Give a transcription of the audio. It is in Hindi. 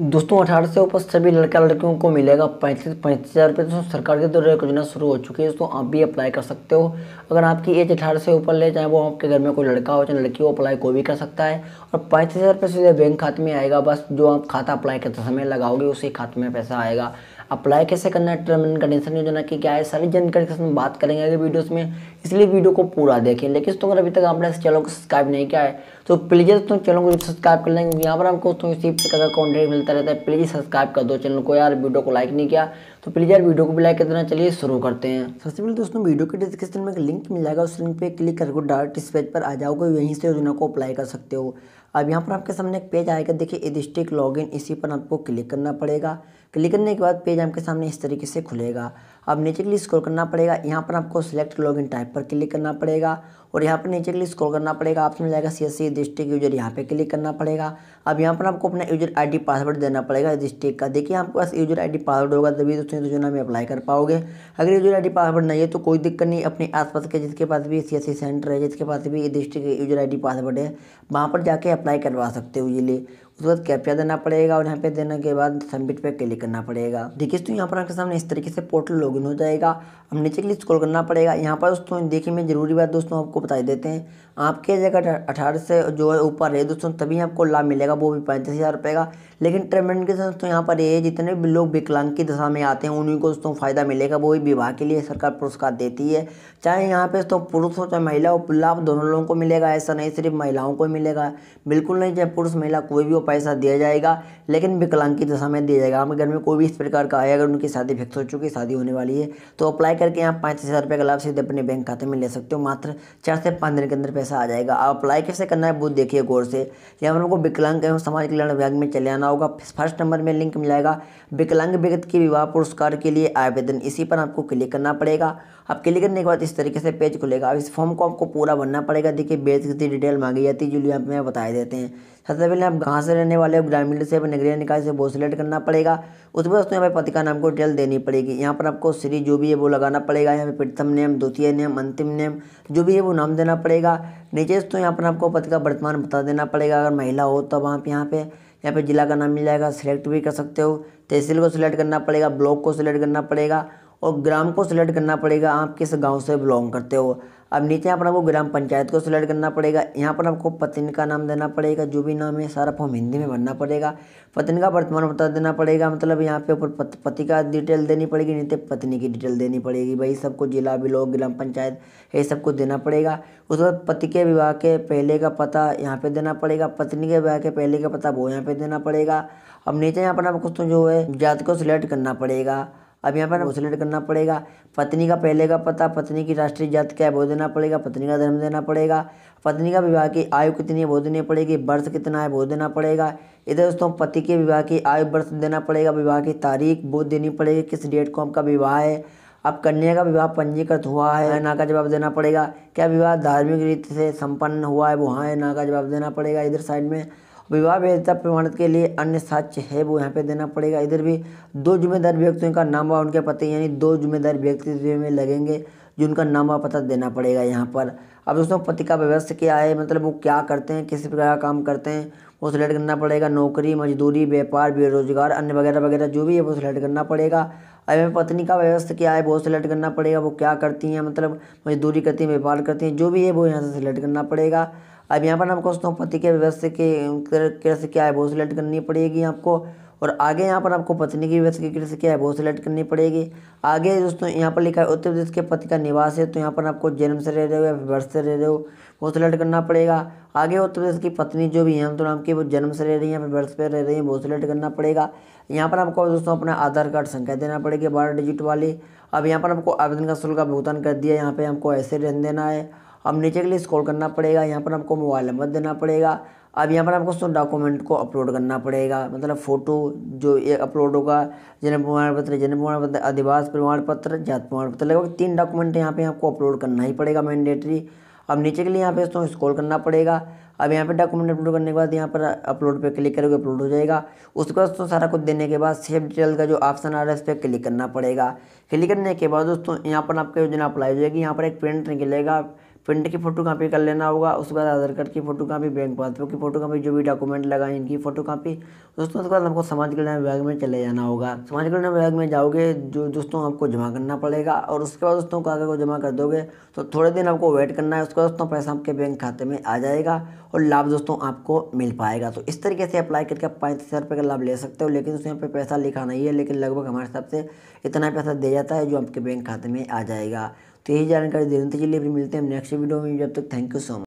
दोस्तों अठारह से ऊपर सभी लड़का लड़कियों को मिलेगा पैंतीस पैंतीस हज़ार रुपये दोस्तों सरकार की तरफ योजना शुरू हो चुकी है दोस्तों आप भी अप्लाई कर सकते हो अगर आपकी एज अठारह से ऊपर ले चाहे वो आपके घर में कोई लड़का हो चाहे लड़की हो अप्लाई कोई भी कर सकता है और पैंतीस हज़ार रुपये सीधे बैंक खाते में आएगा बस जो आप खाता अप्लाई करते समय लगाओगे उसी खाते में पैसा आएगा अप्लाई कैसे करना है टर्म एंड कंडीशन योजना की क्या है सारी जानकारी के बात करेंगे अगले वीडियोस में इसलिए वीडियो को पूरा देखें लेकिन दोस्तों अगर अभी तक आपने इस चैनल को सब्सक्राइब नहीं किया है तो प्लीज़ दोस्तों चैनल को सब्सक्राइब कर लेंगे यहाँ पर आपको दोस्तों इसी प्रकार का कॉन्टेंट मिलता रहता है प्लीज़ सब्सक्राइब कर दो चैनल को यार वीडियो को लाइक नहीं किया तो प्लीज़ यार वीडियो को भी लाइक कर देना चलिए शुरू करते हैं सबसे पहले दोस्तों वीडियो के डिस्क्रिप्शन में एक लिंक मिल जाएगा उस लिंक पर क्लिक करके डायरेक्ट इस पेज पर आ जाओगे यहीं से योजना को अप्लाई कर सकते हो अब यहाँ पर आपके सामने एक पेज आएगा देखिए डिस्ट्रिक्ट लॉगिन इसी पर आपको क्लिक करना पड़ेगा क्लिक करने के बाद पेज आपके सामने इस तरीके से खुलेगा अब नीचे के लिए स्क्रॉल करना पड़ेगा यहाँ पर आपको सिलेक्ट लॉगिन टाइप पर क्लिक करना पड़ेगा और यहाँ पर नीचे के लिए स्क्रॉल करना पड़ेगा आपसे मिल जाएगा सी डिस्ट्रिक्ट यूजर यहाँ पे क्लिक करना पड़ेगा अब यहाँ पर आपको अपना यूजर आईडी पासवर्ड देना पड़ेगा डिस्ट्रिक्ट का देखिए आपके पास यूजर आईडी पासवर्ड होगा तभी दोस्तों योजना नाम अप्लाई कर पाओगे अगर यूजर डी पासवर्ड नहीं है तो कोई दिक्कत नहीं अपने आसपास के जिसके पास भी सी सेंटर है जिसके पास भी डिस्ट्रिक्ट यूजर आई पासवर्ड है वहाँ पर जाके अप्लाई करवा सकते हो इजीली उसके बाद कैप्चा देना पड़ेगा और यहाँ पे देने के बाद सबमिट पे क्लिक करना पड़ेगा देखिए तो यहाँ पर आपके सामने इस तरीके से पोर्टल लोग लॉगिन हो जाएगा अब नीचे के लिए स्क्रॉल करना पड़ेगा यहाँ पर दोस्तों देखिए मैं ज़रूरी बात दोस्तों आपको बता देते हैं आपके जगह अठारह से जो है ऊपर है दोस्तों तभी आपको लाभ मिलेगा वो भी पैंतीस हज़ार रुपये का लेकिन टर्म के कंडीशन दोस्तों यहाँ पर ये जितने भी लोग विकलांग की दशा में आते हैं उन्हीं को दोस्तों फ़ायदा मिलेगा वो भी विवाह के लिए सरकार पुरस्कार देती है चाहे यहाँ पे दोस्तों पुरुष हो चाहे महिला हो लाभ दोनों लोगों को मिलेगा ऐसा नहीं सिर्फ महिलाओं को मिलेगा बिल्कुल नहीं चाहे पुरुष महिला कोई भी हो पैसा दिया जाएगा लेकिन विकलांग की दशा में दिया जाएगा हमें घर में कोई भी इस प्रकार का आया अगर उनकी शादी फिक्स हो चुकी शादी होने वाली वाली है तो अप्लाई करके आप पाँच हज़ार रुपये का लाभ सीधे अपने बैंक खाते में ले सकते हो मात्र चार से पाँच दिन के अंदर पैसा आ जाएगा आप अप्लाई कैसे करना है वो देखिए गौर से यहाँ पर आपको विकलांग एवं समाज कल्याण विभाग में चले आना होगा फर्स्ट नंबर में लिंक मिल जाएगा विकलांग व्यक्ति के विवाह पुरस्कार के लिए आवेदन इसी पर आपको क्लिक करना पड़ेगा आप क्लिक करने के बाद इस तरीके से पेज खुलेगा अब इस फॉर्म को आपको पूरा भरना पड़ेगा देखिए बेच की डिटेल मांगी जाती है जो यहाँ मैं बताए देते हैं सबसे पहले आप कहाँ से रहने वाले हो ग्रामीण से नगरीय निकाय से वो सिलेक्ट करना पड़ेगा उसके बाद उसमें हमें पति का नाम को डिटेल देनी पड़ेगी यहाँ पर आपको आपको श्री जो भी है वो लगाना पड़ेगा यहाँ पे प्रथम नेम द्वितीय नेम अंतिम नेम जो भी है वो नाम देना पड़ेगा नीचे तो यहाँ पर आपको पद का वर्तमान बता देना पड़ेगा अगर महिला हो तब आप यहाँ पे यहाँ पे जिला का नाम मिल जाएगा सिलेक्ट भी कर सकते हो तहसील को सिलेक्ट करना पड़ेगा ब्लॉक को सिलेक्ट करना पड़ेगा और ग्राम को सिलेक्ट करना पड़ेगा आप किस गांव से बिलोंग करते हो अब नीचे यहाँ पर आपको ग्राम पंचायत को सिलेक्ट करना पड़ेगा यहाँ पर आपको पत्नी का नाम देना पड़ेगा जो भी नाम है सारा फॉर्म हिंदी में भरना पड़ेगा पत्नी का वर्तमान पता देना पड़ेगा मतलब यहाँ पे ऊपर पत, पति का डिटेल देनी पड़ेगी नीचे तो पत्नी की डिटेल देनी पड़ेगी भाई सबको जिला बिलोक ग्राम पंचायत ये सब कुछ देना पड़ेगा उसके बाद पति के विवाह के पहले का पता यहाँ पर देना पड़ेगा पत्नी के विवाह के पहले का पता वो यहाँ पर देना पड़ेगा अब नीचे यहाँ पर आपको जो है जात को सिलेक्ट करना पड़ेगा अब यहाँ पर हमें सिलेक्ट करना पड़ेगा पत्नी का पहले का पता पत्नी की राष्ट्रीय जात क्या है वो देना पड़ेगा पत्नी का धर्म देना पड़ेगा पत्नी का विवाह की आयु कितनी है वो देनी पड़ेगी वर्ष कितना है वो देना पड़ेगा इधर दोस्तों पति के विवाह की आयु वर्ष देना पड़ेगा विवाह की तारीख वो देनी पड़ेगी किस डेट को आपका विवाह है अब कन्या का विवाह पंजीकृत हुआ है ना का जवाब देना पड़ेगा क्या विवाह धार्मिक रीति से संपन्न हुआ है वो हाँ है ना का जवाब देना पड़ेगा इधर साइड में विवाह वैधता प्रमाणित के लिए अन्य साक्ष्य है वो यहाँ पे देना पड़ेगा इधर भी दो जुम्मेदार व्यक्तियों का नाम व उनके पति यानी दो जुम्मेदार व्यक्ति में लगेंगे जिनका नाम व पता देना पड़ेगा यहाँ पर अब दोस्तों पति का व्यवस्था क्या है मतलब वो क्या करते हैं किस प्रकार का काम करते हैं वो सिलेक्ट करना पड़ेगा नौकरी मजदूरी व्यापार बेरोजगार अन्य वगैरह वगैरह जो भी है वो सिलेक्ट करना पड़ेगा अब पत्नी का व्यवस्था क्या है वो सिलेक्ट करना पड़ेगा वो क्या करती हैं मतलब मजदूरी करती हैं व्यापार करती हैं जो भी है वो यहाँ से सिलेक्ट करना पड़ेगा अब यहाँ पर आपको दोस्तों पति के व्यवस्था के कैसे क्या है वो सिलेक्ट करनी पड़ेगी आपको और आगे यहाँ पर आपको पत्नी की व्यवस्था की कृषि क्या है वो सिलेक्ट करनी पड़ेगी आगे दोस्तों यहाँ पर लिखा है उत्तर प्रदेश के पति का निवास है तो यहाँ पर आपको जन्म से रह रहे हो या वर्ष से रह रहे हो वो सिलेक्ट करना पड़ेगा आगे उत्तर प्रदेश की पत्नी जो भी है तो नाम की वो जन्म से रह रही है या वर्ष पर रह रही है वो सिलेक्ट करना पड़ेगा यहाँ पर आपको दोस्तों अपना आधार कार्ड संख्या देना पड़ेगी बारह डिजिट वाली अब यहाँ पर आपको आवेदन का शुल्क का भुगतान कर दिया यहाँ पर आपको ऐसे रहने देना है अब नीचे के लिए स्क्रॉल करना पड़ेगा यहाँ पर आपको मोबाइल नंबर देना पड़ेगा अब यहाँ पर आपको उस डॉक्यूमेंट को अपलोड करना पड़ेगा मतलब फ़ोटो जो ये अपलोड होगा जन्म प्रमाण पत्र जन्म प्रमाण पत्र अधिवास प्रमाण पत्र जात प्रमाण पत्र लगभग तीन डॉक्यूमेंट यहाँ पे आपको अपलोड करना ही पड़ेगा मैंडेटरी अब नीचे के लिए यहाँ पे दोस्तों स्क्रॉल करना पड़ेगा अब यहाँ पे डॉक्यूमेंट अपलोड करने के बाद यहाँ पर अपलोड पे क्लिक करोगे अपलोड हो जाएगा उसके बाद दोस्तों सारा कुछ देने के बाद सेव डिटेल का जो ऑप्शन आ रहा है उस पर क्लिक करना पड़ेगा क्लिक करने के बाद दोस्तों यहाँ पर आपके योजना अप्लाई हो जाएगी यहाँ पर एक प्रिंट निकलेगा प्रिंट की फोटो कापी कर लेना होगा उसके बाद आधार कार्ड की फोटो कापी बैंक पासबुक की फोटो कापी जो भी डॉक्यूमेंट लगाए इनकी फोटो कापी दोस्तों उसके बाद आपको समाज कल्याण विभाग में चले जाना होगा समाज कल्याण विभाग में जाओगे जो दोस्तों आपको जमा करना पड़ेगा और उसके बाद दोस्तों कागज को जमा कर दोगे तो थोड़े दिन आपको वेट करना है उसके बाद दोस्तों पैसा आपके बैंक खाते में आ जाएगा और लाभ दोस्तों आपको मिल पाएगा तो इस तरीके से अप्लाई करके आप पैंतीस हज़ार रुपये का लाभ ले सकते हो लेकिन उसमें यहाँ पर पैसा लिखा नहीं है लेकिन लगभग हमारे हिसाब से इतना पैसा दिया जाता है जो आपके बैंक खाते में आ जाएगा तो यही जानकारी दे रहे थे चलिए फिर मिलते हैं नेक्स्ट वीडियो में जब तक थैंक यू सो मच